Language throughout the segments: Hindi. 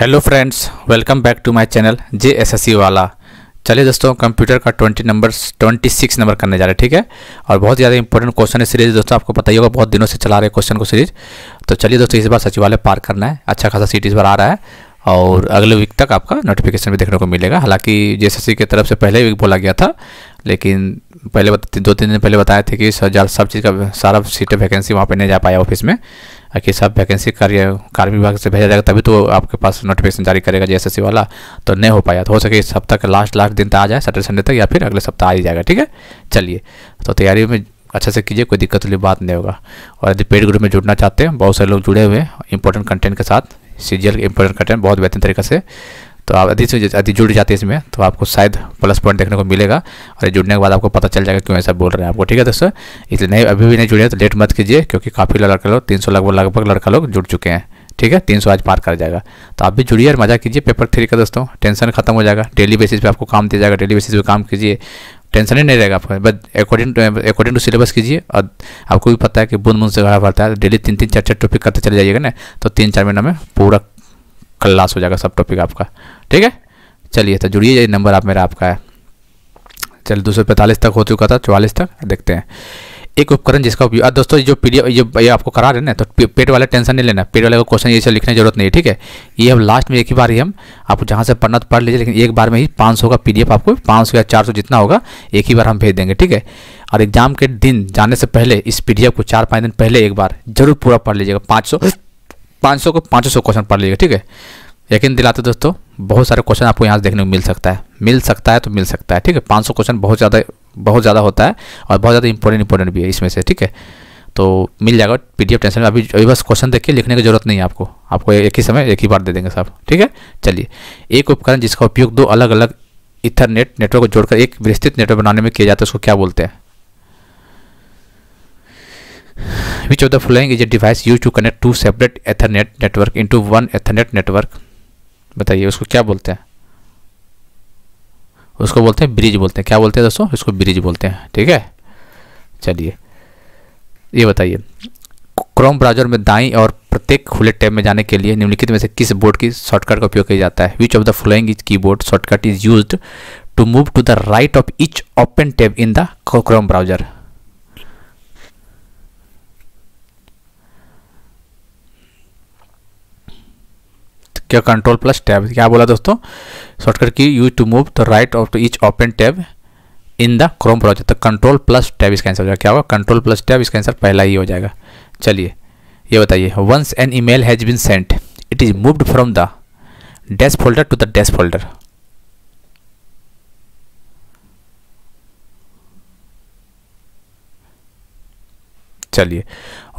Hello friends welcome back to my channel J S S C वाला चलिए दोस्तों कंप्यूटर का twenty number twenty six number करने जा रहे हैं ठीक है और बहुत ज़्यादा इंपॉर्टेंट क्वेश्चन है सीरीज दोस्तों आपको पता ही होगा बहुत दिनों से चला रहे क्वेश्चन को सीरीज तो चलिए दोस्तों इस बार सचिवालय पार करना है अच्छा खासा सीट इस बार आ रहा है और अगले वीक तक आपका नोटिफिकेशन भी देखने को मिलेगा हालांकि जे एस की तरफ से पहले वीक बोला गया था लेकिन पहले दो तीन दिन पहले बताए थे कि सब चीज़ का सारा सीटें वैकेंसी वहाँ पर नहीं जा पाया ऑफिस में कि सब वैकेंसी कार्य कार्य विभाग से भेजा जाएगा तभी तो आपके पास नोटिफिकेशन जारी करेगा जे वाला तो नहीं हो पाया तो हो सके इस सप्ताह के लास्ट लास्ट दिन तक आ जाए सैटरडे संडे तक या फिर अगले सप्ताह आ ही जाएगा ठीक है चलिए तो तैयारी में अच्छे से कीजिए कोई दिक्कत वाली बात नहीं होगा और यदि पेड ग्रुप में जुड़ना चाहते हैं बहुत सारे लोग जुड़े हुए हैं इंपॉर्टेंट कंटेंट के साथ सीजियल इंपॉर्टेंट कंटेंट बहुत बेहतरीन तरीके से तो आप से अति जुड़ जाते हैं इसमें तो आपको शायद प्लस पॉइंट देखने को मिलेगा और जुड़ने के बाद आपको पता चल जाएगा क्यों ऐसा बोल रहे हैं आपको ठीक है दोस्तों इसलिए नहीं अभी भी नहीं जुड़े तो लेट मत कीजिए क्योंकि काफ़ी लड़के लोग तीन सौ लगभग लगभग लड़का लोग जुड़ चुके हैं ठीक है तीन सौ आज पार कर जाएगा तो आप भी जुड़िए और मजा कीजिए पेपर थ्री का दोस्तों टेंशन खत्म हो जाएगा डेली बेसिस पे आपको काम दिया जाएगा डेली बेसिस पे काम कीजिए टेंशन ही नहीं रहेगा आपको but according to according to syllabus कीजिए और आपको भी पता है कि बुंद बुंद से घड़ा भरता है डेली तीन तीन चार चार टॉपिक करते चले जाइएगा ना तो तीन चार महीना में पूरा क्लास हो जाएगा सब टॉपिक आपका ठीक है चलिए तो जुड़िए ये नंबर आप मेरा आपका है चल दो सौ पैंतालीस तक हो चुका था चौवालीस तक देखते हैं एक उपकरण जिसका उपयोग दोस्तों जो पी ये, ये आपको करा रहे ना तो पेट वाला टेंशन नहीं लेना पेट वाले को क्वेश्चन ये सब लिखने की जरूरत नहीं है ठीक है ये हम लास्ट में एक ही बार ही हम आप जहाँ से पढ़ना तो पढ़ लीजिए लेकिन एक बार में ही पाँच सौ का पी आपको पाँच सौ या चार सौ जितना होगा एक ही बार हम भेज देंगे ठीक है और एग्जाम के दिन जाने से पहले इस पी को चार पाँच दिन पहले एक बार जरूर पूरा पढ़ लीजिएगा पाँच सौ पाँच सौ को पाँच सौ क्वेश्चन पढ़ लीजिएगा ठीक है यकीन दिलाते दोस्तों बहुत सारे क्वेश्चन आपको यहाँ से देखने को मिल सकता है मिल सकता है तो मिल सकता है ठीक है 500 क्वेश्चन बहुत ज़्यादा बहुत ज़्यादा होता है और बहुत ज़्यादा इंपॉर्टेंट इंपॉर्टेंट भी है इसमें से ठीक है तो मिल जाएगा पी डी टेंशन में अभी अभी बस क्वेश्चन देख के लिखने की जरूरत नहीं है आपको आपको एक ही समय एक ही बार दे देंगे साहब ठीक है चलिए एक उपकरण जिसका उपयोग दो अलग अलग इथरनेट नेटवर्क को जोड़कर एक विस्तृत नेटवर्क बनाने में किया जाता है उसको क्या बोलते हैं which of the following is a device use to connect to separate ethernet network into one ethernet network बताइए उसको क्या बोलते हैं उसको बोलते हैं ब्रिज बोलते हैं क्या बोलते हैं दोस्तों इसको ब्रिज बोलते हैं ठीक है चलिए ये बताइए क्रोम ब्राउजर में दाई और प्रत्येक खुले टैब में जाने के लिए निम्नलिखित में से किस बोर्ड की शॉर्टकट का उपयोग किया जाता है which of the following is keyboard shortcut is use to move to the right of each open tab in the Chrome browser क्या कंट्रोल प्लस टैब क्या बोला दोस्तों शॉर्टकट की use to move the right of to each open tab in the Chrome browser तो कंट्रोल प्लस टैब इसका आंसर हो जाएगा क्या होगा कंट्रोल प्लस टैब इसका आंसर पहला ही हो जाएगा चलिए ये बताइए once an email has been sent it is moved from the dash folder to the dash folder चलिए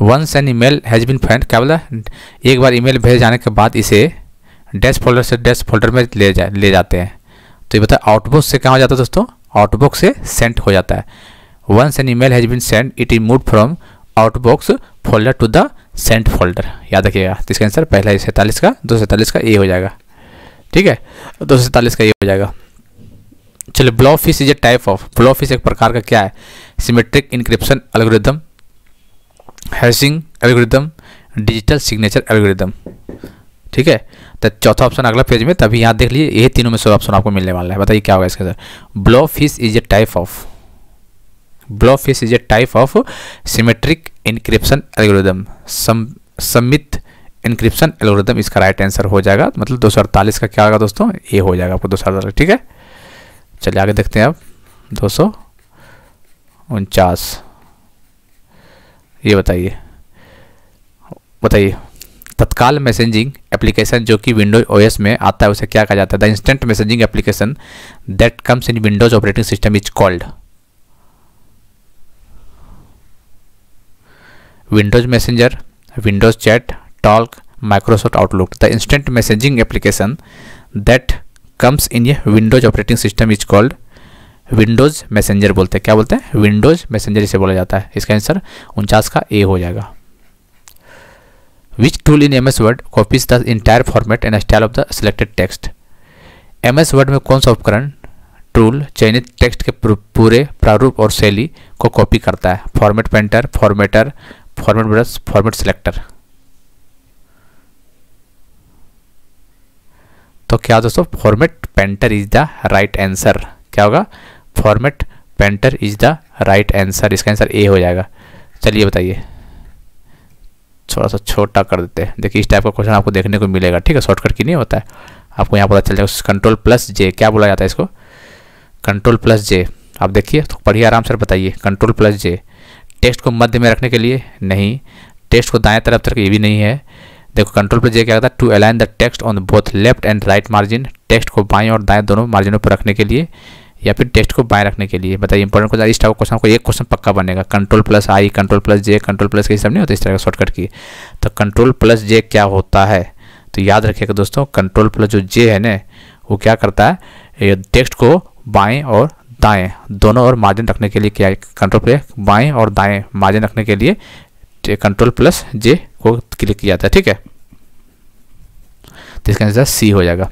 once an email has been friend क्या बोला एक बार ईमेल भेज जाने के बाद इसे डैश फोल्डर से डैश फोल्डर में ले जा ले जाते हैं तो ये बताए आउटबॉक्स से कहाँ हो जाता है दोस्तों आउटबॉक्स से सेंट हो जाता है once an email has been send it is move from outbox folder to the sent folder याद रखिएगा तो इसका आंसर पहला सैंतालीस का दो सैंतालीस का ए हो जाएगा ठीक है दो सौ सैंतालीस का ए हो जाएगा चलिए blowfish is a type of blowfish एक प्रकार का क्या है symmetric encryption algorithm hashing algorithm digital signature algorithm ठीक है तो चौथा ऑप्शन अगला पेज में तभी यहाँ देख लीजिए ये तीनों में से ऑप्शन आपको मिलने वाला है बताइए क्या होगा इसके अंदर blowfish is a type of blowfish is a type of symmetric encryption algorithm symmetric encryption algorithm इसका राइट आंसर हो जाएगा मतलब दो का क्या होगा दोस्तों ये हो जाएगा आपको दो ठीक है चलिए आगे देखते हैं आप दो सौ उनचास ये बताइए बताइए तत्काल मैसेजिंग एप्लीकेशन जो कि विंडोज ओएस में आता है उसे क्या कहा जाता है the instant messaging application that comes in Windows operating system is called Windows Messenger Windows chat talk Microsoft Outlook the instant messaging application that comes in ये Windows operating system is called Windows Messenger बोलते हैं क्या बोलते हैं विंडोज मैसेंजर इसे बोला जाता है इसका आंसर उनचास का ए हो जाएगा Which tool in MS Word copies the entire format and style of the selected text? MS Word में कौन सा उपकरण टूल चयनित टेक्स्ट के पूरे प्रारूप और शैली को कॉपी करता है format painter formatter format brush format selector तो क्या दोस्तों format painter is the right answer क्या होगा format painter is the right answer इसका आंसर ए हो जाएगा चलिए बताइए थोड़ा सा छोटा कर देते हैं देखिए इस टाइप का क्वेश्चन आपको देखने को मिलेगा ठीक है शॉर्टकट की नहीं होता है आपको यहाँ पता चल जाएगा कंट्रोल प्लस जे क्या बोला जाता है इसको कंट्रोल प्लस जे आप देखिए तो पढ़िए आराम से बताइए कंट्रोल प्लस जे टेक्स्ट को मध्य में रखने के लिए नहीं टेक्स्ट को दाएं तरफ तक ये भी नहीं है देखो कंट्रोल प्लस जे क्या करता है to align the text on both left and right margin text को बाएं और दाएं दोनों मार्जिनों पर रखने के लिए या फिर टेस्ट को बाय रखने के लिए बताइए इंपॉर्टेंट क्वेश्चन इस टाइप क्वेश्चन को एक क्वेश्चन पक्का बनेगा control plus I control plus J control plus K सब नहीं होता इस तरह का शॉर्टकट की तो कंट्रोल प्लस जे क्या होता है तो याद रखिएगा दोस्तों कंट्रोल प्लस जो जे है ना वो क्या करता है टेक्स्ट को बाएं और दाएं दोनों और मार्जिन रखने के लिए क्या कंट्रोल प्लस बाएं और दाएं मार्जिन रखने के लिए कंट्रोल प्लस जे को क्लिक किया जाता है ठीक है तो इसका आंसर सी हो जाएगा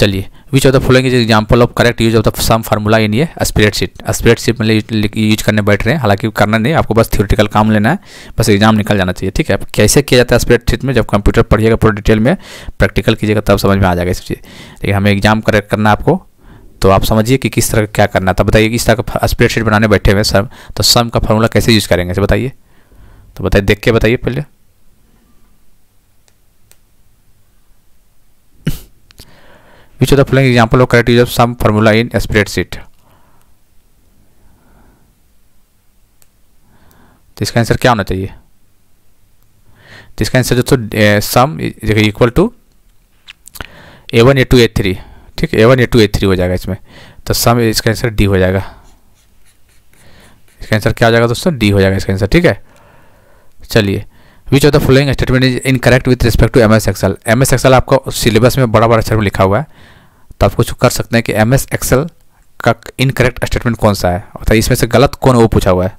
चलिए which of the following is example of correct use of the sum formula in ये स्प्रेडशीट स्प्रेडशीट में यूज करने बैठ रहे हैं हालांकि करना नहीं आपको बस थ्योरेटिकल काम लेना है बस एग्जाम निकल जाना चाहिए ठीक है कैसे किया जाता है स्प्रेडशीट में जब कंप्यूटर पढ़िएगा पूरा डिटेल में प्रैक्टिकल कीजिएगा तब समझ में आ जाएगा इस चीज़ लेकिन हमें एग्जाम करेक्ट करना आपको तो आप समझिए कि किस तरह क्या करना था बताइए किस तरह का स्प्रेडशीट बनाने बैठे हुए सर तो सम का फार्मूला कैसे यूज़ करेंगे बताइए तो बताइए देख के बताइए पहले Which of the following example of correct use of some formula in a spreadsheet? तो इसका आंसर क्या होना चाहिए तो इसका आंसर दोस्तों sum equal to A one A two A three ठीक A one A two A three हो जाएगा इसमें तो सम इसका आंसर डी हो जाएगा इसका आंसर क्या हो जाएगा दोस्तों डी हो जाएगा इसका आंसर ठीक है चलिए which of the following statement is incorrect with respect to M S Excel M S Excel आपका सिलेबस में बड़ा बड़ा अक्षर में लिखा हुआ है तो आप कुछ कर सकते हैं कि एम एस एक्सल का इनकरेक्ट स्टेटमेंट कौन सा है अर्थात इसमें से गलत कौन वो पूछा हुआ है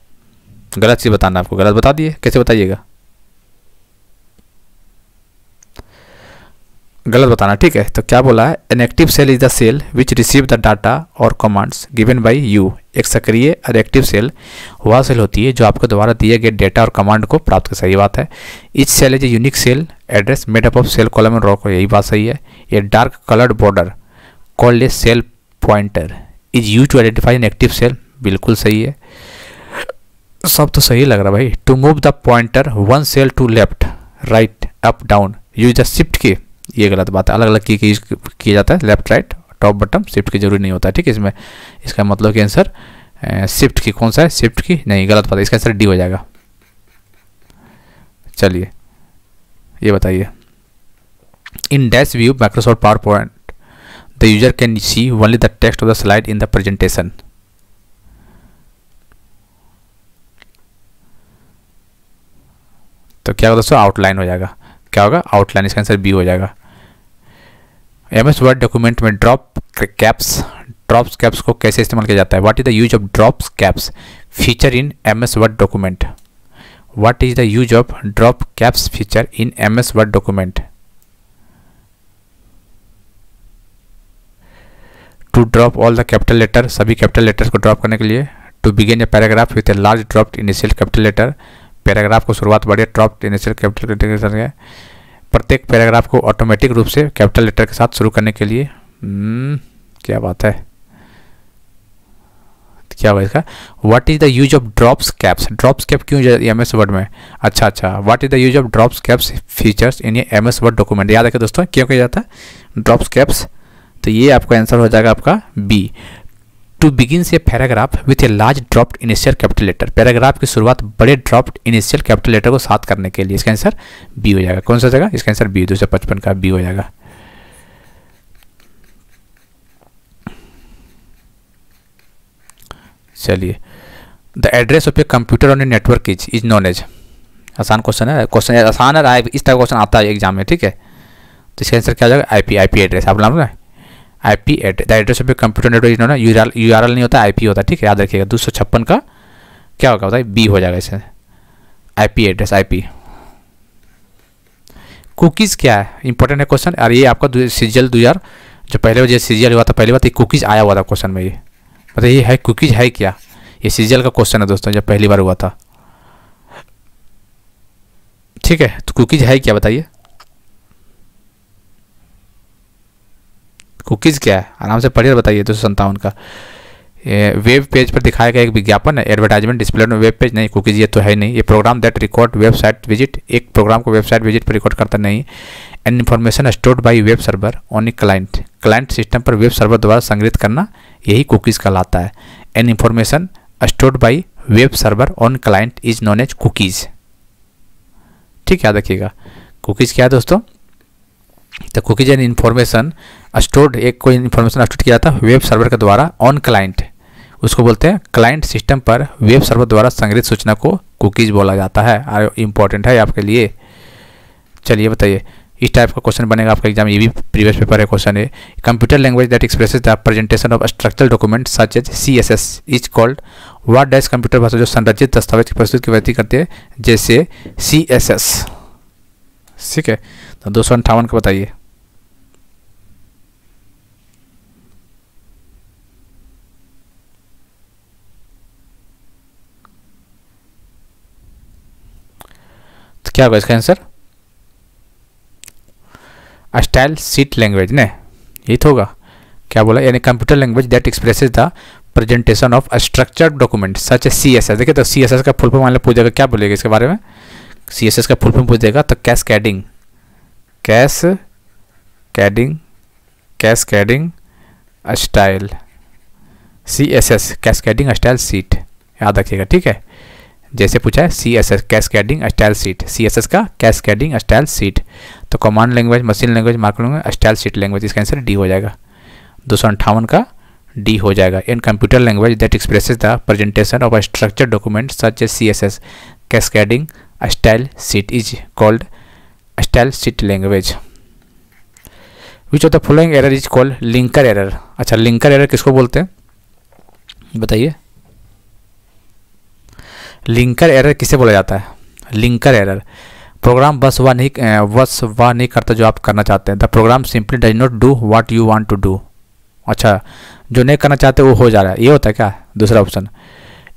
गलत चीज़ बताना आपको गलत बता दिए कैसे बताइएगा गलत बताना ठीक है तो क्या बोला है an active cell is the cell which receive the data और कमांड्स गिवन बाई यू एक सक्रिय और एक्टिव सेल वह सेल होती है जो आपको द्वारा दिए गए डेटा और कमांड को प्राप्त कर सही बात है each cell is a unique cell address made up of cell column and rock यही बात सही है ये dark coloured border called a cell pointer is you to identify an active cell बिल्कुल सही है सब तो सही लग रहा भाई to move the pointer one cell to left right up down use the shift key ये गलत बात है अलग अलग की किया जाता है left right top bottom shift key जरूरी नहीं होता है ठीक है इसमें इसका मतलब कि आंसर शिफ्ट की कौन सा है शिफ्ट की नहीं गलत बात है इसका आंसर डी हो जाएगा चलिए ये बताइए in dash view Microsoft PowerPoint the user can see only the text of the slide in the presentation तो क्या होगा दोस्तों आउटलाइन हो जाएगा क्या होगा आउटलाइन इसका आंसर बी हो जाएगा एम एस वर्ड डॉक्यूमेंट में ड्रॉप कैप्स ड्रॉप्स कैप्स को कैसे इस्तेमाल किया जाता है what is the use of drops caps feature in M S Word document what is the use of drop caps feature in M S Word document to drop all the capital letter सभी कैपिटल लेटर्स को ड्रॉप करने के लिए to begin a paragraph with a large drop initial capital letter paragraph को शुरुआत बढ़िया टॉप इनिशियल कैपिटल लेटर के साथ प्रत्येक पैराग्राफ को ऑटोमेटिक रूप से कैपिटल लेटर के साथ शुरू करने के लिए हम्म, क्या बात है क्या हुआ इसका what is the use of drops caps drops cap क्यों एम एस वर्ड में अच्छा अच्छा what is the use of drops caps features in M S Word document याद रखें दोस्तों क्यों कहा जाता है ड्रॉप्स कैप्स तो ये आपका आंसर हो जाएगा आपका B to begin a paragraph with a large dropped initial capital letter paragraph की शुरुआत बड़े ड्रॉप्ड इनिशियल कैपिटल लेटर को साथ करने के लिए इसका आंसर बी हो जाएगा कौन सा जाएगा इसका आंसर बी दो सौ पचपन का बी हो जाएगा चलिए the address of a computer on a network is is known as आसान क्वेश्चन है क्वेश्चन आसान है इस तरह क्वेश्चन आता है एग्जाम में ठीक है तो इसका आंसर क्या हो जाएगा I P I P address आप नाम ना I at the address of computer network is note you are नहीं होता आई होता ठीक है याद रखिएगा दो सौ छप्पन का क्या होगा बताइए बी हो जाएगा इसे आई एड्रेस आई कुकीज़ क्या है इंपॉर्टेंट है क्वेश्चन और ये आपका सीजियल दो हज़ार जो पहले जो सीजल हुआ था पहली बात ये कुकीज़ आया हुआ था क्वेश्चन में ये मतलब ये है कुकीज़ है क्या ये सीजल का क्वेश्चन है दोस्तों जब पहली बार हुआ था ठीक है तो कुकीज़ है क्या बताइए कुकीज़ क्या है आराम से पढ़िए और बताइए दो सौ संतावन का वेब पेज पर दिखाया गया एक विज्ञापन है एडवर्टाइजमेंट डिस्प्ले में वेब पेज नहीं कुकीज ये तो है नहीं ये program that record website visit एक प्रोग्राम को वेबसाइट विजिट पर रिकॉर्ड करता नहीं and information stored by web server on a client client system पर वेब सर्वर द्वारा संग्रहित करना यही कुकीज़ कहलाता है and information stored by web server on client is known as cookies ठीक है देखिएगा कुकीज़ क्या है दोस्तों the cookies and information stored एक कोई इन्फॉर्मेशन स्टोर किया जाता है वेब सर्वर के द्वारा ऑन क्लाइंट उसको बोलते हैं क्लाइंट सिस्टम पर वेब सर्वर द्वारा संग्रहित सूचना को कुकीज बोला जाता है और इम्पोर्टेंट है आपके लिए चलिए बताइए इस टाइप का क्वेश्चन बनेगा आपका एग्जाम ये भी प्रीवियस पेपर है क्वेश्चन है computer language that express the presentation of structural document such as C S S is called word dash computer भाषा जो संरचित दस्तावेज की प्रस्तुत की व्यक्ति करते हैं जैसे सी एस एस ठीक है दो सौ अंठावन का बताइए तो क्या होगा इसका आंसर स्टाइल सीट लैंग्वेज ने यही तो होगा क्या बोला यानी computer language that expresses the presentation of structured document such a C S S देखिए तो सी एस एस का फुल फॉर्म वाले पूछ देगा क्या बोलेगा इसके बारे में सी एस एस का फुल फॉर्म पूछ देगा तो cascading cash cascading cash cascading style C S S cascading style sheet याद रखिएगा ठीक है जैसे पूछा है C S S cascading style sheet C S S का कैडिंग स्टाइल सीट तो command language machine language mark language style sheet language इसका आंसर डी हो जाएगा दो सौ अंठावन का डी हो जाएगा in computer language that expresses the presentation of a structure document such as C S S cascading style sheet is called style sheet language which of the following error is called linker error अच्छा लिंकर एरर किसको बोलते हैं बताइए लिंकर एरर किसे बोला जाता है लिंकर एरर प्रोग्राम बस वह नहीं बस वह नहीं करता जो आप करना चाहते हैं the program simply does not do what you want to do अच्छा जो नहीं करना चाहते वो हो जा रहा है ये होता है क्या दूसरा option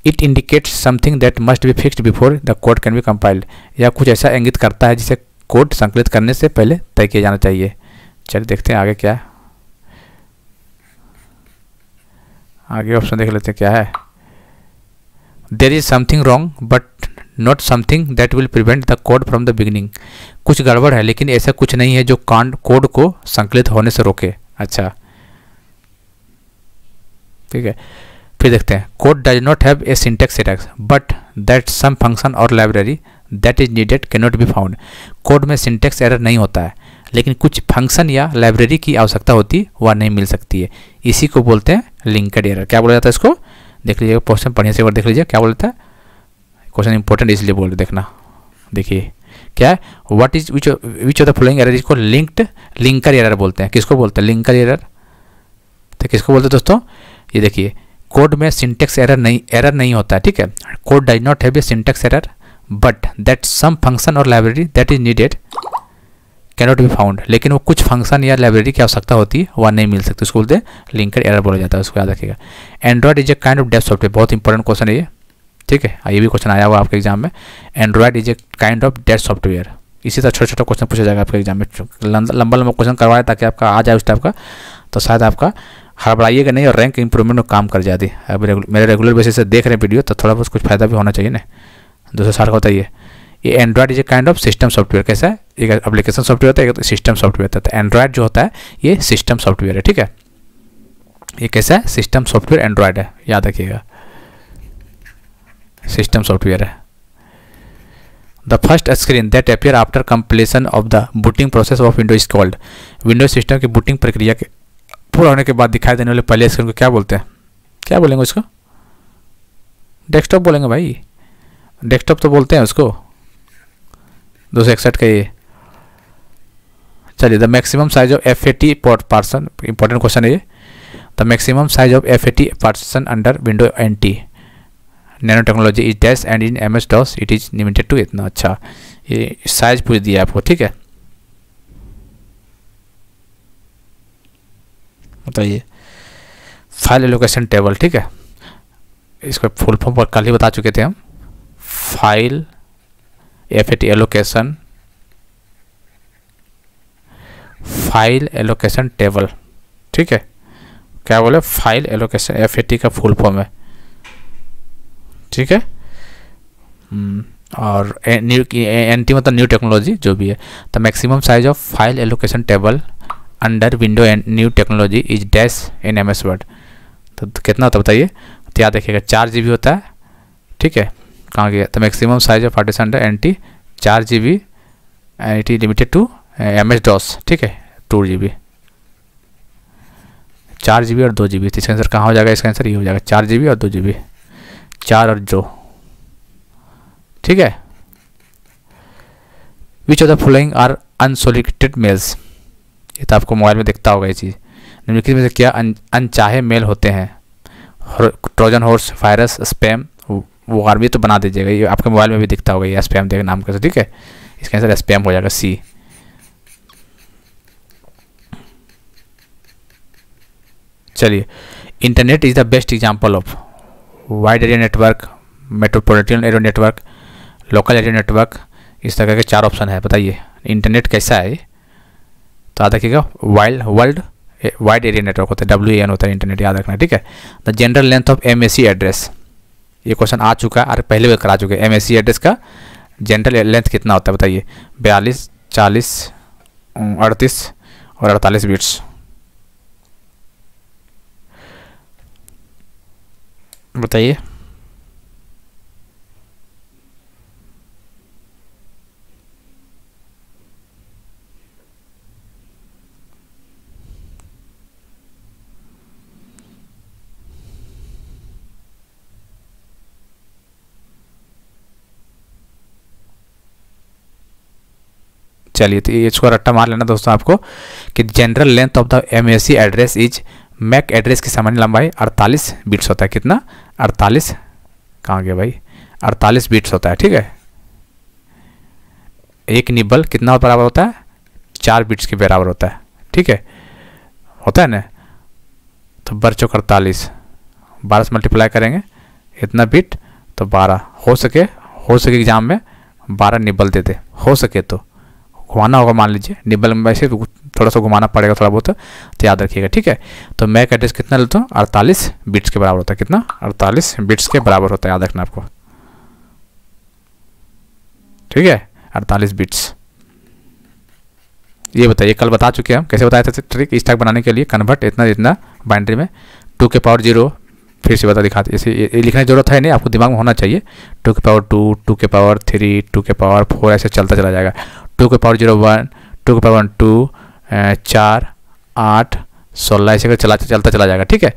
it indicates something that must be fixed before the code can be compiled या कुछ ऐसा इंगित करता है जिसे कोड संकलित करने से पहले तय किया जाना चाहिए चलिए देखते हैं आगे क्या है आगे ऑप्शन देख लेते हैं क्या है there is something wrong but not something that will prevent the code from the beginning कुछ गड़बड़ है लेकिन ऐसा कुछ नहीं है जो कांड कोड को संकलित होने से रोके अच्छा ठीक है फिर देखते हैं code does not have a syntax attacks but that some function और library that is needed cannot be found code में सिंटेक्स एरर नहीं होता है लेकिन कुछ फंक्शन या लाइब्रेरी की आवश्यकता होती वह नहीं मिल सकती है इसी को बोलते हैं लिंकड एरर क्या बोला जाता है इसको देख लीजिएगा क्वेश्चन पढ़िया से एक बार देख लीजिए क्या बोलता है क्वेश्चन इंपॉर्टेंट इसलिए बोल देखना देखिए क्या है what is which which of the following error इसको लिंक्ड लिंकर एरर बोलते हैं किसको बोलते हैं लिंकर एरर तो किसको बोलते हैं दोस्तों ये देखिए कोड में सिंटेक्स एरर नहीं एरर नहीं होता है ठीक है code does not have a syntax error but that some function और library that is needed cannot be found लेकिन वो कुछ फंक्शन या लाइब्रेरी की आवश्यकता होती है वह नहीं मिल सकती उसको बोलते हैं लिंकर एरर बोला जाता है उसको याद रखिएगा Android is a kind of dev software बहुत इंपॉर्टेंट क्वेश्चन है ये ठीक है हाँ, ये भी क्वेश्चन आया हुआ आपके एग्जाम में Android is a kind of date software इसी तरह छोटे छोटा क्वेश्चन पूछा जाएगा आपके एग्जाम में लंबा लंबा क्वेश्चन करवाया ताकि आपका आ जाए उस टाइप का तो शायद आपका हड़बड़ाइएगा नहीं और रैंक इंप्रूवमेंट में काम कर जाती है मेरे रेगुलर बेसिस से देख रहे हैं वीडियो तो थोड़ा बहुत कुछ फायदा भी होना चाहिए ना दूसरा सार का होता है ये ये Android is a kind of system software कैसा है एक एप्लीकेशन सॉफ्टवेयर होता है एक सिस्टम सॉफ्टवेयर होता है एंड्रॉयड तो जो होता है ये सिस्टम सॉफ्टवेयर है ठीक है ये कैसा है सिस्टम सॉफ्टवेयर एंड्रॉयड है याद रखिएगा सिस्टम सॉफ्टवेयर है the first screen that appear after completion of the booting process of window is called windows system की बुटिंग प्रक्रिया के पूरा होने के बाद दिखाई देने वाले पहले स्क्रीन को क्या बोलते हैं क्या बोलेंगे उसको डेस्कटॉप बोलेंगे भाई डेस्कटॉप तो बोलते हैं उसको दो सौ इकसठ का ये चलिए the maximum size of F A T partition important question है ये the maximum size of F A T partition under window N T nano technology is dash and in M S DOS it is limited to इतना अच्छा ये साइज पूछ दिया आपको ठीक है बताइए फाइल एलोकेशन टेबल ठीक है इसका फुल फॉर्म पर कल ही बता चुके थे हम file f8 allocation file allocation table ठीक है क्या बोले फाइल एलोकेशन एफ का फुल फॉर्म है ठीक है हम्म, और न्यू एन टी मतलब न्यू टेक्नोलॉजी जो भी है तो maximum size of file allocation table under window and new technology is dash in M S Word तो कितना होता है बताइए तो याद रखिएगा चार जी होता है ठीक है कहाँ गया तो मैक्सिमम साइज ऑफ पार्टीशन है एन टी चार G B and it is limited to M H DOS ठीक है टू जी बी चार जी बी और दो जी बी तो इसका आंसर कहाँ हो जाएगा इसका आंसर ये हो जाएगा चार जी बी और दो जी बी चार और दो ठीक है which of the following are unsolicited mails ये तो आपको मोबाइल में देखता होगा ये चीज़ निम्नलिखित में से क्या अनचाहे मेल होते हैं ट्रोजन हॉर्स वायरस स्पैम वो आर तो बना दीजिएगा ये आपके मोबाइल में भी दिखता होगा ये एस पी एम देगा नाम का ठीक है इसके आंसर एस पी एम हो जाएगा सी चलिए internet is the best example of wide area network metropolitan area network local area network इस तरह के चार ऑप्शन है बताइए इंटरनेट कैसा है तो याद रखिएगा wild world wide area network होता है डब्ल्यू एन होता है इंटरनेट याद रखना ठीक है the general length of M address ये क्वेश्चन आ चुका है अरे पहले भी करा चुके हैं एम एड्रेस का जेंटल लेंथ कितना होता है बताइए बयालीस चालीस अड़तीस और अड़तालीस बीट्स बताइए चलिए तो ये इसको रट्टा मार लेना दोस्तों आपको कि general length of the M address is MAC address की सामान्य लंबाई अड़तालीस बिट्स होता है कितना अड़तालीस कहाँ गया भाई अड़तालीस बिट्स होता है ठीक है एक निबल कितना बराबर होता है चार बिट्स के बराबर होता है ठीक है होता है ना तो बर चौक अड़तालीस बारह से मल्टीप्लाई करेंगे इतना बिट तो बारह हो सके हो सके एग्ज़ाम में बारह निबल देते हो सके तो घुमाना होगा मान लीजिए निबल में वैसे थोड़ा सा घुमाना पड़ेगा थोड़ा बहुत तो याद रखिएगा ठीक है तो मैक एड्रेस कितना लेता हूँ अड़तालीस बिट्स के बराबर होता है कितना अड़तालीस बिट्स के बराबर होता है याद रखना आपको ठीक है अड़तालीस बिट्स ये बताइए कल बता चुके हम कैसे बताया था ट्रिक स्टैक बनाने के लिए कन्वर्ट इतना इतना बाइंड्री में टू के पावर जीरो फिर से बता दिखाते इसे ये लिखने की जरूरत है नहीं आपको दिमाग में होना चाहिए टू के पावर टू टू के पावर थ्री टू के पावर फोर ऐसे चलता चला जाएगा टू के पावर जीरो वन टू के पावर वन टू चार आठ सोलह ऐसे करके चला चलता चला जाएगा ठीक है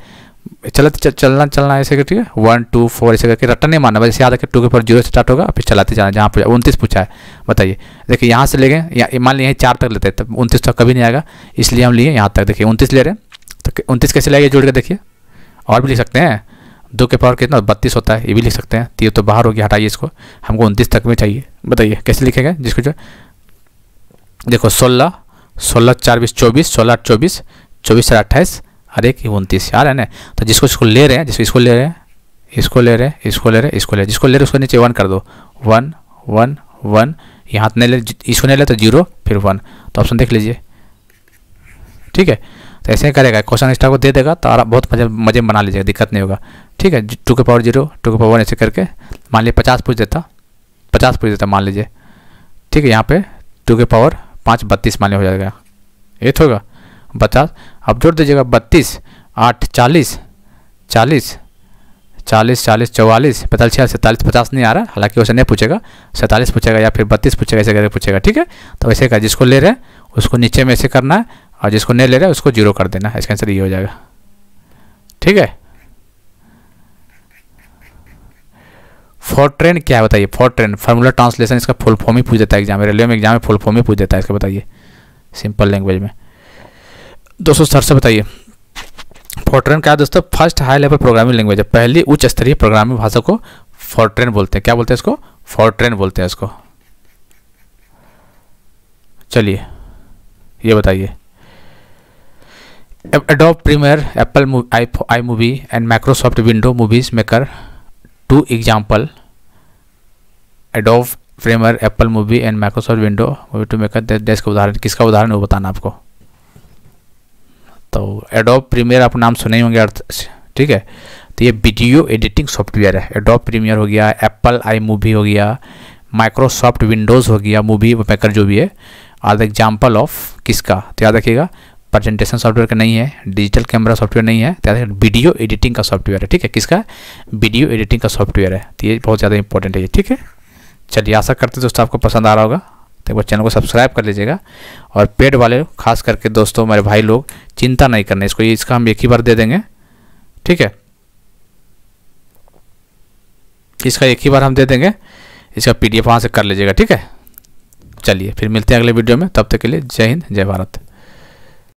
चलते चलना चलना ऐसे करके ठीक है वन टू फोर ऐसे करके रट्टा नहीं मानना बस याद रखें टू के पावर जीरो स्टार्ट होगा फिर चलाते जाना जहाँ पूछा उनतीस पूछा है बताइए देखिए यहाँ से ले गए मान लिया चार तक लेते हैं तब उनतीस तक तो कभी नहीं आएगा इसलिए हम लिए यहाँ तक देखिए उनतीस ले रहे हैं तो उनतीस कैसे लाइए जोड़ के देखिए और भी लिख सकते हैं दो के पावर कितना बत्तीस होता है ये भी लिख सकते हैं तीन तो बाहर हो गया हटाइए इसको हमको उनतीस तक में चाहिए बताइए कैसे लिखेगा जिसको जो देखो सोलह सोलह चार बीस चौबीस सोलह चौबीस चौबीस चार अट्ठाईस और एक उनतीस यार है ना तो जिसको इसको ले रहे हैं जिसको इसको ले रहे हैं इसको ले रहे हैं इसको ले रहे हैं इसको ले रहे जिसको ले रहे उसको नीचे वन कर दो वन वन वन यहाँ तो नहीं ले इसको नहीं ले तो जीरो फिर वन तो ऑप्शन देख लीजिए ठीक है तो ऐसे ही करेगा क्वेश्चन एक्स्ट्रा को दे देगा तो आराम बहुत मजे मजे बना लीजिएगा दिक्कत नहीं होगा ठीक है टू के पावर जीरो टू के पावर वन ऐसे करके मान लीजिए पचास पूछ देता पचास पूछ देता मान लीजिए ठीक है यहाँ पे टू के पावर पाँच बत्तीस मान्य हो जाएगा एट तो होगा पचास अब जोड़ दीजिएगा बत्तीस आठ चालीस चालीस चालीस चालीस चौवालीस पैंतालीस छियालीस सैंतालीस पचास नहीं आ रहा हालांकि वैसे नहीं पूछेगा सैंतालीस पूछेगा या फिर बत्तीस पूछेगा ऐसे करके पूछेगा ठीक है तो ऐसे का जिसको ले रहे हैं उसको नीचे में ऐसे करना है और जिसको नहीं ले रहे हैं उसको जीरो कर देना इसका आंसर ये हो जाएगा ठीक है फॉरट्रेन क्या है बताइए फॉरट्रेन फार्मूला ट्रांसलेशन इसका फुल फॉर्म ही पूछ देता है एग्जाम में रेलवे में एग्जाम में फुल फॉर्म ही पूछ देता है इसका बताइए सिंपल लैंग्वेज में दोस्तों सर से बताइए फॉरट्रेन क्या है दोस्तों first high level programming language है पहली उच्च स्तरीय प्रोग्रामिंग भाषा को फॉरट्रेन बोलते हैं क्या बोलते हैं इसको फॉरट्रेन बोलते हैं इसको चलिए ये बताइए Adobe Premiere Apple iMovie and Microsoft Window Movies Maker to example Adobe framer Apple movie and Microsoft Window Movie to Maker desk उदाहरण किसका उदाहरण वो बताना आपको तो एडोव प्रीमियर आप नाम सुने होंगे अर्थ ठीक है तो ये वीडियो एडिटिंग सॉफ्टवेयर है एडोव प्रीमियर हो गया एप्पल आई मूवी हो गया माइक्रोसॉफ्ट विंडोज़ हो गया मूवी मेकर जो भी है आर द एग्जाम्पल ऑफ किसका तो याद रखिएगा प्रेजेंटेशन सॉफ्टवेयर का नहीं है डिजिटल कैमरा सॉफ्टवेयर नहीं है तो वीडियो एडिटिंग का सॉफ्टवेयर है ठीक है किसका वीडियो एडिटिंग का सॉफ्टवेयर है तो ये बहुत ज़्यादा इंपॉर्टेंट है ये ठीक है चलिए आशा करते दोस्तों आपको पसंद आ रहा होगा तो वो चैनल को सब्सक्राइब कर लीजिएगा और पेड वाले खास करके दोस्तों मेरे भाई लोग चिंता नहीं करना इसको ये इसका हम एक ही बार दे देंगे ठीक है इसका एक ही बार हम दे देंगे इसका पीडीएफ वहाँ से कर लीजिएगा ठीक है चलिए फिर मिलते हैं अगले वीडियो में तब तक के लिए जय हिंद जय भारत